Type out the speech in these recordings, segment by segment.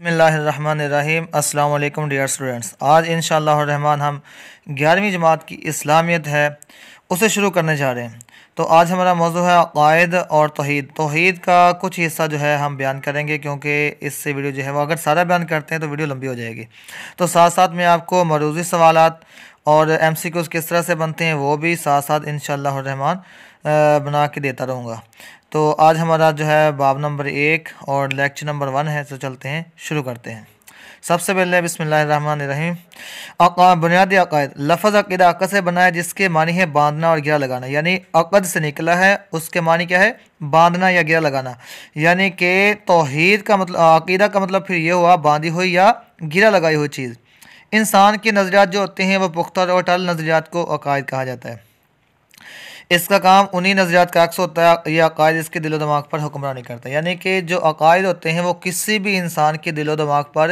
बसमीम अल्लाम dear students आज इन रहमान हम ग्यारहवीं जमात की इस्लामियत है उसे शुरू करने जा रहे हैं तो आज हमारा मौजू है अकायद और तोहद तोहद का कुछ हिस्सा जो है हम बयान करेंगे क्योंकि इससे वीडियो जो है वो अगर सारा बयान करते हैं तो वीडियो लंबी हो जाएगी तो साथ साथ में आपको मरूजी सवाल और एम सी किस तरह से बनते हैं वो भी साथ साथ इन शहमान बना के देता रहूँगा तो आज हमारा जो है बाब नंबर एक और लेक्चर नंबर वन है तो चलते हैं शुरू करते हैं सबसे पहले बसमीम बुनियादी अकायद लफज अकीदा अक़द से बना है जिसके मानी है बांधना और गिरा लगाना यानी अक़द से निकला है उसके मानी क्या है बांधना या गिरा लगाना यानी कि तोहद का मतलब अकीदा का मतलब फिर ये हुआ बांधी हुई या गिरा लगाई हुई चीज़ इंसान के नज़रियात जो होते हैं वह पुख्ता और टल नज़रियात को अकायद कहा जाता है इसका काम उन्हीं नज़रियात का अक्स होता है ये अकायद इसके दिलो दिमाग पर हुक्मरानी करता है यानी कि जो अकायद होते हैं वो किसी भी इंसान के दिलो दिमाग पर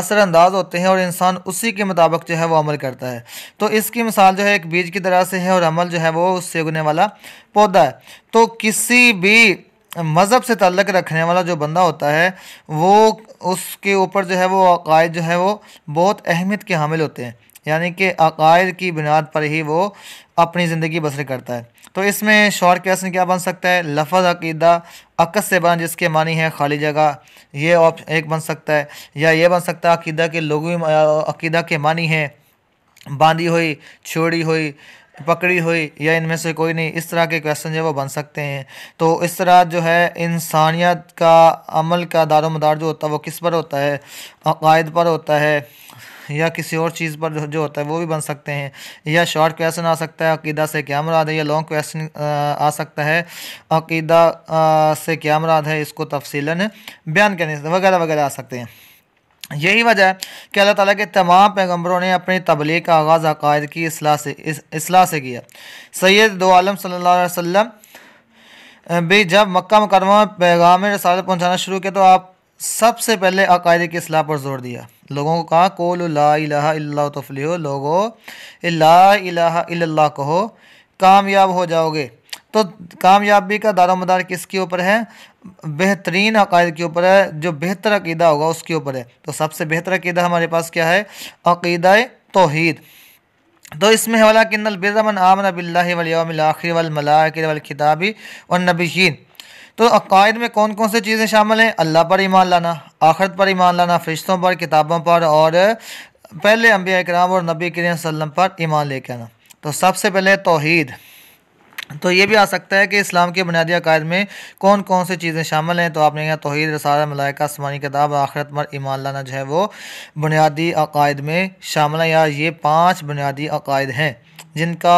असरानंदाज होते हैं और इंसान उसी के मुताबिक जो है वो अमल करता है तो इसकी मिसाल जो है एक बीज की तरह से है और अमल जो है वो उससे उगने वाला पौधा है तो किसी भी मज़हब से तल्लक रखने वाला जो बंदा होता है वो उसके ऊपर जो है वो अकायद जो है वो बहुत अहमियत के हामिल होते हैं यानी कि अकायद की बुनियाद पर ही वो अपनी ज़िंदगी बसर करता है तो इसमें शौर के असन क्या बन सकता है लफज अकीदा अकस से बना जिसके मानी है खाली जगह ये ऑप्शन एक बन सकता है या ये बन सकता है अकीदा के लोगों अकीदा के मानी है बांधी हुई छोड़ी हुई पकड़ी हुई या इनमें से कोई नहीं इस तरह के क्वेश्चन जो वो बन सकते हैं तो इस तरह जो है इंसानियत का अमल का मदार जो होता है वो किस पर होता है अकायद पर होता है या किसी और चीज़ पर जो होता है वो भी बन सकते हैं या शॉर्ट क्वेश्चन आ सकता है अकीदा से क्या मुराद है या लॉन्ग क्वेश्चन आ सकता है अकीदा से क्या मुराद है इसको तफसीला बयान करने वगैरह वगैरह आ सकते हैं यही वजह है कि अल्लाह ताला के तमाम पैगम्बरों ने अपनी तबलीग का आगाज़ अकायद की असलाह से इस, असलाह से किया सैद दो आलम सल्लल्लाहु अलैहि वसल्लम भी जब मक्का मुकदमा में पैगाम रसालत पहुँचाना शुरू किया तो आप सबसे पहले अकायदे की असलाह पर जोर दिया लोगों को कहा कोल ला तफली हो लोगो ला कहो कामयाब हो जाओगे तो कामयाबी का दारोमदार किसके ऊपर है बेहतरीन अकायद के ऊपर है जो बेहतर अकीदा होगा उसके ऊपर है तो सबसे बेहतर अकीदा हमारे पास क्या है अकीदा तोहद तो इसमें हवाला कि नल बिरमन आमन बिल्लाखिर वलमलाकर और नबी तो अकायद में कौन कौन से चीज़ें शामिल हैं अल्लाह पर ईमान लाना आखरत पर ईमान लाना फरिश्तों पर किताबों पर और पहले अम्बिया कराम और नबी करीम वसम पर ईमान लेके आना तो सबसे पहले तोहद तो ये भी आ सकता है कि इस्लाम के बुनियादी अकायद में कौन कौन से चीज़ें शामिल हैं तो आपने यहाँ तोहद रसाल मलाइका आसमानी किताब आखरत मर ईमान लाना जो है वो बुनियादी अकायद में शामिल है या ये पाँच बुनियादी अकायद हैं जिनका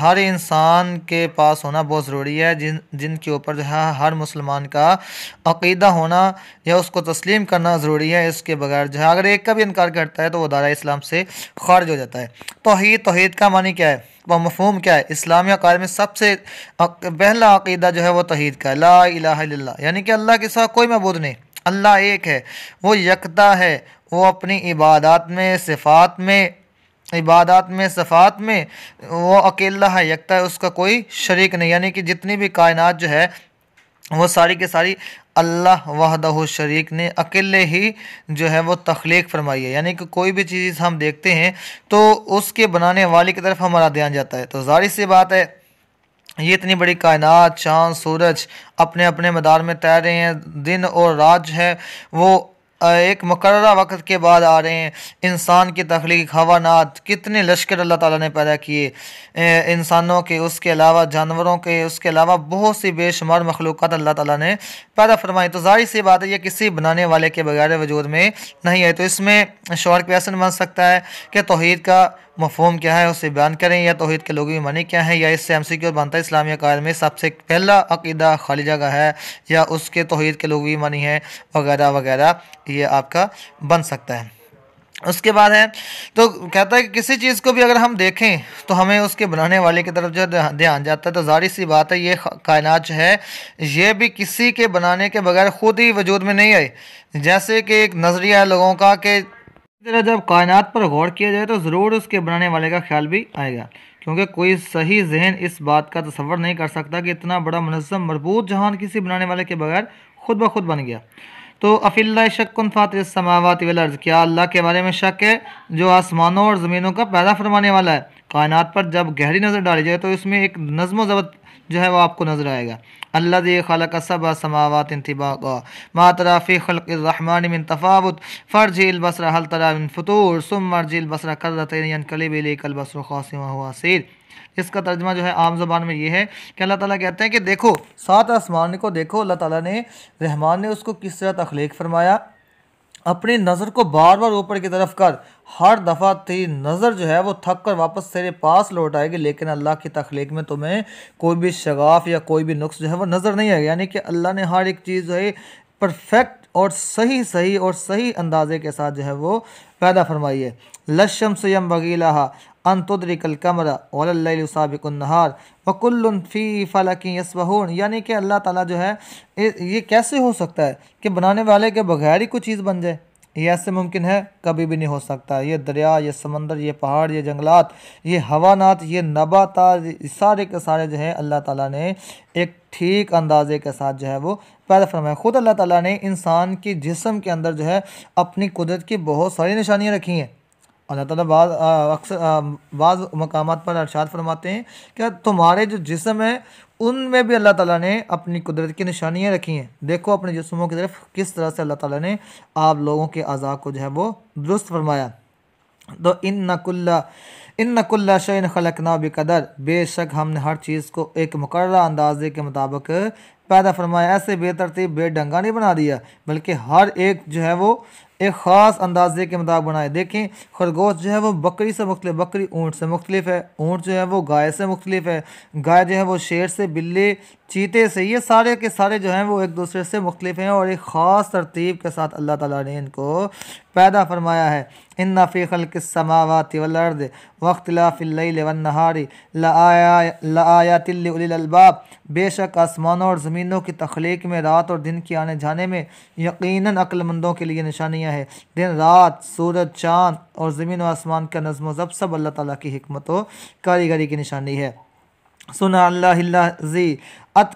हर इंसान के पास होना बहुत ज़रूरी है जिन जिनके ऊपर जो है हर मुसलमान का अकीदा होना या उसको तस्लीम करना ज़रूरी है इसके बगैर जो है अगर एक का भी इनकार करता है तो वह दारा इस्लाम से खारिज हो जाता है तोहद तोहद का मानी क्या है व मफहम क्या है इस्लामी अकार में सबसे पहला अकीदा जो है वह तोहद का है ला अला यानी कि अल्लाह के साथ कोई महबूद नहीं अल्लाह एक है वो यकता है वो अपनी इबादत में सिफात में इबादत में सफ़ात में वो अकेला है यकता है उसका कोई शरीक नहीं यानी कि जितनी भी कायनात जो है वो सारी के सारी अल्लाह वहदह शरीक ने अकेले ही जो है वो तख्लीक फरमाई है यानी कि कोई भी चीज़ हम देखते हैं तो उसके बनाने वाले की तरफ हमारा ध्यान जाता है तो जाहिर सी बात है ये इतनी बड़ी कायनात चाँद सूरज अपने अपने मदार में तैर रहे हैं दिन और रात जो है वो एक मुकर वक्त के बाद आ रहे हैं इंसान की तख्लीक हवानात कितने लश्कर अल्लाह ताला ने पैदा किए इंसानों के उसके अलावा जानवरों के उसके अलावा बहुत सी बेशुमार मखलूक अल्लाह ताला ने पैदा फरमाई तो जाहिर सी बात है ये किसी बनाने वाले के बगैर वजूद में नहीं है तो इसमें शोर ऐसा बन सकता है कि तोहद का मफहम क्या है उसे बयान करें या तोहद के लोगों मनी क्या है या इससे एम सी क्यू बनता है इस्लामी अकाल में सबसे पहला अकीदा खालिजा का है या उसके तोहद के लोगों मनी है वगैरह वगैरह ये आपका बन सकता है उसके बाद है तो कहता है कि किसी चीज़ को भी अगर हम देखें तो हमें उसके बनाने वाले की तरफ जो ध्यान जाता है तो जारी सी बात है ये कायनात जो है ये भी किसी के बनाने के बगैर खुद ही वजूद में नहीं आई जैसे कि एक नज़रिया है लोगों का कि तरह जब कायनात पर गौर किया जाए तो ज़रूर उसके बनाने वाले का ख्याल भी आएगा क्योंकि कोई सही जहन इस बात का तस्वर नहीं कर सकता कि इतना बड़ा मनज़म मरबूत जहान किसी बनाने वाले के बगैर खुद ब खुद बन गया तो अफिल्ला शक्न फ़ातर समावत वर्ज़ क्या अल्लाह के बारे में शक है जो आसमानों और ज़मीनों का पैदा फरमाने वाला है कायनात पर जब गहरी नज़र डाली जाए तो इसमें एक नज़म ज़बत जो है वो आपको नज़र आएगा अल्लाह खलक सब समावत इंतबागा मा तराफ़ी खलमान मिन तफावत फ़र्जील बसरा हल तरा मिन फतूर सुम मरजील बसरा कर कलीब लेकल बसर खासिम वासिर इसका तर्जमा जो है आम जबान में ये है कि अल्लाह ताला कहते हैं कि देखो सात आसमान को देखो अल्लाह ताला ने रहमान ने उसको किस तरह तख्लीक फरमाया अपनी नज़र को बार बार ऊपर की तरफ कर हर दफ़ा तेरी नज़र जो है वो थक कर वापस तेरे पास लौट आएगी लेकिन अल्लाह की तख्लीक में तुम्हें कोई भी शगाफ या कोई भी नुस्ख़ जो है वो नज़र नहीं आएगा यानी कि अल्लाह ने हर एक चीज़ जो है परफेक्ट और सही सही और सही अंदाजे के साथ जो है वो पैदा फरमाई है लशम सयम बगीला अनतुद्रिकमर नहार वकुल्लफ़ी फ़लकी यसबहून यानी कि अल्लाह ताला जो है ये कैसे हो सकता है कि बनाने वाले के बगैर ही कोई चीज़ बन जाए ये ऐसे मुमकिन है कभी भी नहीं हो सकता ये दरिया ये समंदर ये पहाड़ ये जंगलात ये हवानात ये नबाता सारे के सारे जो है अल्लाह ताला ने एक ठीक अंदाजे के साथ जो है वो पैदा फरमाया ख़ुद अल्लाह ताला ने इंसान की जिसम के अंदर जो है अपनी कुदरत की बहुत सारी निशानियाँ रखी हैं अल्लाह तला अक्सर बाज़ मकाम पर अरशाद फरमाते हैं कि तुम्हारे जो जिसम है उनमें भी अल्लाह ताला ने अपनी कुदरत की निशानियाँ रखी हैं देखो अपने जिसमों की तरफ किस तरह से अल्लाह ताला ने आप लोगों के अज़ा को जो है वो दुरुस्त फरमाया तो इन नकुल्ला इन नकुल्ला शन खलकना बेशक हमने हर चीज़ को एक मुकर अंदाजे के मुताबिक पैदा फरमाया ऐसे बेतरतीब बेडंगा नहीं बना दिया बल्कि हर एक जो है वो एक ख़ास अंदाजे के मुताबिक बनाए देखें खरगोश जो है वो बकरी से मुख्तलिफ बकरी ऊँट से मुख्तलिफ है ऊँट जो है वो गाय से मुख्तलिफ है गाय जो है वो शेर से बिल्ली चीते से ये सारे के सारे जो हैं वो एक दूसरे से मुख्तलिफ हैं और एक ख़ास तरतीब के साथ अल्लाह ताला ने इनको पैदा फरमाया है इन नफ़ी खल समावत वर्द वख्तलाफ़िल्ल वन आया लाया लाया तिल्लबाब बेशक आसमानों और ज़मीनों की तख्लीक में रात और दिन के आने जाने में यकीनन अक्लमंदों के लिए निशानियाँ हैं दिन रात सूरज चाँद और ज़मीन व आसमान का नज़म ज़ब सब अल्लाह ताला की व कारीगरी की निशानी है सुना अल्लाह जी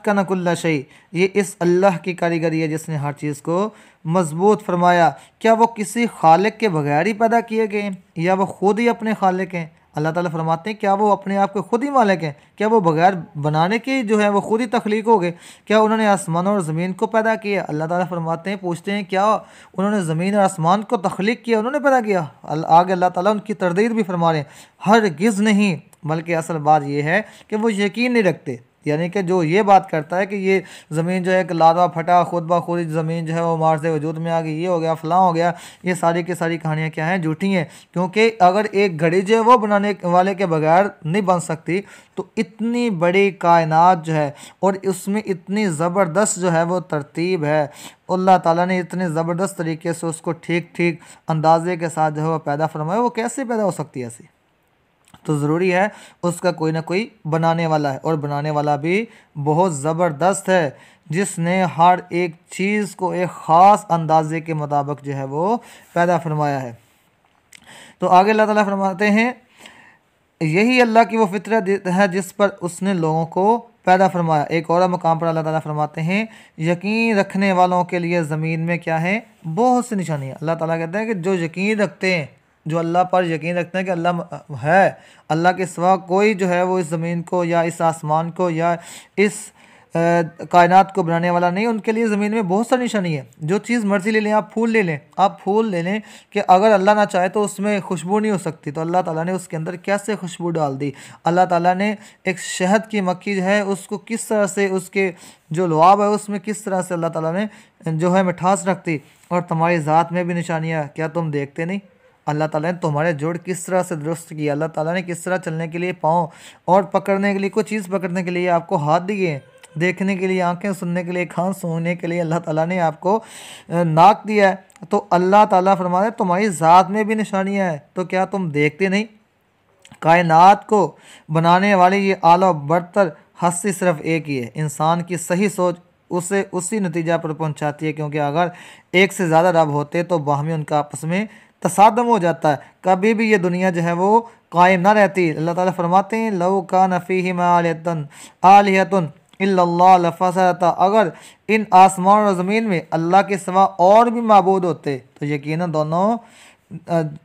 नकुल्ला शई ये इस अल्लाह की कारीगरी है जिसने हर चीज़ को मजबूत फरमाया क्या वो किसी खालिक के बगैर ही पैदा किए गए या वो खुद ही अपने खालिक हैं अल्लाह ताला फरमाते हैं क्या वो अपने आप को खुद ही मालिक हैं क्या वो बगैर बनाने के जो है वो खुद ही तख्लीक हो गए क्या उन्होंने आसमान और ज़मीन को पैदा किया अल्लाह ताला फरमाते हैं पूछते हैं क्या उन्होंने ज़मीन और आसमान को तख्लीक किया उन्होंने पैदा किया आगे अल्लाह ताला उनकी तरदीद भी फरमा रहे हैं हर गिज़ नहीं बल्कि असल बात यह है कि वो यकीन नहीं रखते यानी कि जो ये बात करता है कि ये ज़मीन जो है लादवा फटा खुद ब खुद ज़मीन जो है वो मार्स से वजूद में आ गई ये हो गया फलां हो गया ये सारी की सारी कहानियाँ क्या हैं झूठी हैं क्योंकि अगर एक घड़ी जो है वो बनाने वाले के बगैर नहीं बन सकती तो इतनी बड़ी कायनात जो है और उसमें इतनी ज़बरदस्त जो है वो तरतीब है अल्लाह ताला ने इतने ज़बरदस्त तरीके से उसको ठीक ठीक अंदाजे के साथ जो है वो पैदा फरमाया वो कैसे पैदा हो सकती है ऐसी तो ज़रूरी है उसका कोई ना कोई बनाने वाला है और बनाने वाला भी बहुत ज़बरदस्त है जिसने हर एक चीज़ को एक ख़ास अंदाजे के मुताबिक जो है वो पैदा फरमाया है तो आगे अल्लाह ताला फरमाते हैं यही अल्लाह की वो फितरत है जिस पर उसने लोगों को पैदा फरमाया एक और मकाम पर अल्लाह ताला फरमाते हैं यकीन रखने वालों के लिए ज़मीन में क्या है बहुत सी निशानियाँ अल्लाह ताला कहते हैं कि जो यकीन रखते हैं जो अल्लाह पर यकीन रखते हैं कि अल्लाह है अल्लाह के सिवा कोई जो है वो इस ज़मीन को या इस आसमान को या इस कायनात को बनाने वाला नहीं उनके लिए ज़मीन में बहुत सारी निशानी है जो चीज़ मर्ज़ी ले लें आप फूल ले लें आप फूल ले लें कि अगर अल्लाह ना चाहे तो उसमें खुशबू नहीं हो सकती तो अल्लाह ताला ने उसके अंदर कैसे खुशबू डाल दी अल्लाह ताला ने एक शहद की मक्खी जो है उसको किस तरह से उसके जो लवाब है उसमें किस तरह से अल्लाह ताली ने जो है मिठास रख दी और तुम्हारी ज़ात में भी निशानियाँ क्या तुम देखते नहीं अल्लाह ताला ने तुम्हारे जोड़ किस तरह से दुरुस्त किया अल्लाह ताला ने किस तरह चलने के लिए पाँव और पकड़ने के लिए कोई चीज़ पकड़ने के लिए आपको हाथ दिए देखने के लिए आंखें सुनने के लिए खान सोने के लिए अल्लाह ताला ने आपको नाक दिया है तो अल्लाह ताला फरमा रहे तुम्हारी ज़ात में भी निशानियाँ हैं तो क्या तुम देखते नहीं कायनात को बनाने वाली ये आला बरतर हस्ती सिर्फ एक ही है इंसान की सही सोच उसे उसी नतीजा पर पहुंचाती है क्योंकि अगर एक से ज़्यादा रब होते तो बाहमी उनका आपस में तसादम हो जाता है कभी भी ये दुनिया जो है वो कायम ना रहती अल्लाह ताला फरमाते हैं लव का नफ़ी मालतन आलियतन लफासरता अगर इन आसमान और ज़मीन में अल्लाह के सिवा और भी मबूद होते तो यकीन दोनों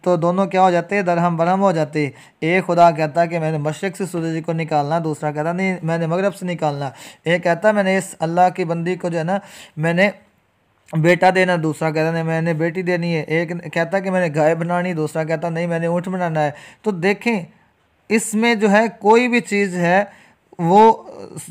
तो दोनों क्या हो जाते दरहम बरहम हो जाते एक खुदा कहता है कि मैंने मशरक से सूरज को निकालना दूसरा कहता नहीं मैंने मगरब से निकालना एक कहता मैंने इस अल्लाह की बंदी को जो है ना मैंने बेटा देना दूसरा कहता नहीं मैंने बेटी देनी है एक कहता कि मैंने गाय बनानी दूसरा कहता नहीं मैंने ऊँट बनाना है तो देखें इसमें जो है कोई भी चीज़ है वो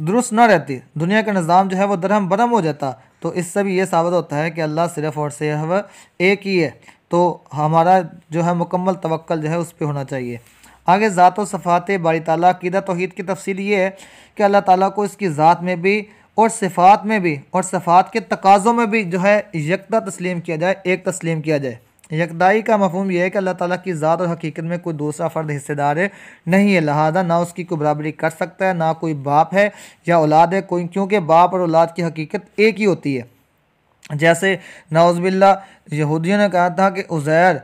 दुरुस्त ना रहती दुनिया का निज़ाम जो है वो दरहम बरहम हो जाता तो इससे भी ये साबित होता है कि अल्लाह सिर्फ़ और सिर्फ एक ही है तो हमारा जो है मुकम्मल तवक्ल जो है उस पर होना चाहिए आगे ज़ात व सफ़ात बारी ताली अकीदा तोहद की तफसील ये है कि अल्लाह ताली को इसकी ज़ात में भी और सिफ़ात में भी और सफ़ात के तकाज़ों में भी जो है यकदा तस्लीम किया जाए एक तस्लीम किया जाए यकदाई का मफहम यह है कि अल्लाह ताली की ज़ात और हकीकत में कोई दूसरा फ़र्द हिस्सेदार है नहीं है लिहाजा ना उसकी कोई बराबरी कर सकता है ना कोई बाप है या औलाद है कोई क्योंकि बाप और औलाद की हकीकत एक ही होती है जैसे नाउज़बिल्ला यहूदियों ने कहा था कि उज़ैर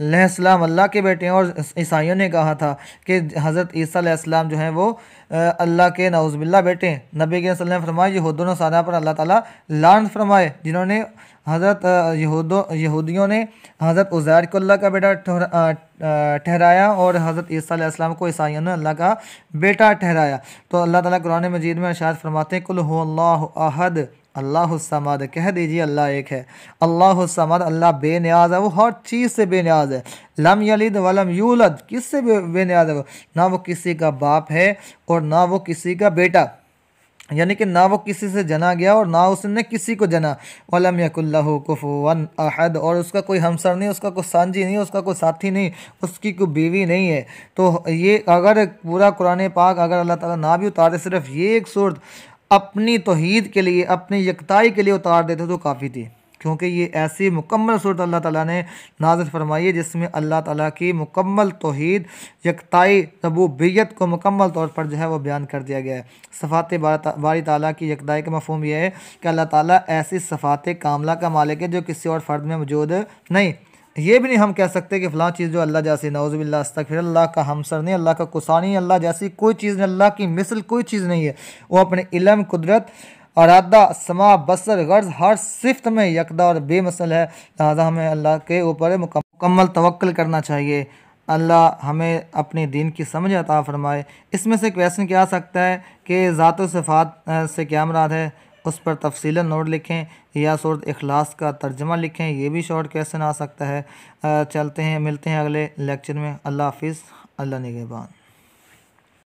लहसलाम अल्लाह के बेटे हैं और ईसाइयों ने कहा था कि हज़रत ईसीम जो हैं वो अल्लाह के नवज़बिल्ला बेटे नबी के सल्लम फरमाए यहूद सारा पर अल्लाह ताला लान फरमाए जिन्होंने हज़रत यहूद यहूदियों ने हज़रत उज़ैर को अल्लाह का बेटा ठहराया और हज़रत ईसीम को ईसाइयों ने अल्लाह का बेटा ठहराया तो अल्लाह ताला कुरान मजीद में इरशाद फरमाते हैं कुल हो अहद अल्लाह समद कह दीजिए अल्लाह एक है अल्लाह समद अल्लाह बेनियाज है वो हर चीज़ से बेनियाज है लम यलिद वलम यूलद किस से बेनियाज है वो ना वो किसी का बाप है और ना वो किसी का बेटा यानी कि ना वो किसी से जना गया और ना उसने किसी को जना वलम यकुल्लह अहद और उसका कोई हमसर नहीं उसका कोई सांझी नहीं उसका कोई साथी नहीं उसकी कोई बीवी नहीं है तो ये अगर पूरा कुरान पाक अगर अल्लाह ताला ना भी उतारे सिर्फ ये एक सूरत अपनी तोहद के लिए अपनी यकताई के लिए उतार देते तो काफ़ी थी क्योंकि ये ऐसी मुकम्मल सूरत अल्लाह ताला ने नाजत फरमाई है जिसमें अल्लाह ताला की मुकम्मल तोहद यकताई रबूबियत को मुकम्मल तौर पर जो है वो बयान कर दिया गया है सफ़ात बारी ताला की यकताई का मफहम यह है कि अल्लाह ताला ऐसी सफ़ात कामला का मालिक है जो किसी और फ़र्द में मौजूद नहीं ये भी नहीं हम कह सकते कि फ़लाँ चीज़ जो अल्लाह जैसी नौज़बिल्ला फिर अल्लाह का हमसर नहीं अल्लाह का कुसानी अल्लाह जैसी कोई चीज़ नहीं अल्लाह की मिसल कोई चीज़ नहीं है वो अपने इलम कुदरत अरादा समा बसर गर्ज हर सिफ्त में यकदा और बेमसल है लिहाजा हमें अल्लाह के ऊपर मुकम्मल तवक्ल करना चाहिए अल्लाह हमें अपने दीन की समझ अता फ़रमाए इसमें से क्वेश्चन क्या आ सकता है कि ज़ात सफ़ात से क्या मराद है उस पर तफसीला नोट लिखें या सूरत अखलास का तर्जमा लिखें यह भी शॉर्ट क्वेश्चन आ सकता है चलते हैं मिलते हैं अगले लेक्चर में अल्लाह हाफिज़ अल्लाह नगेबान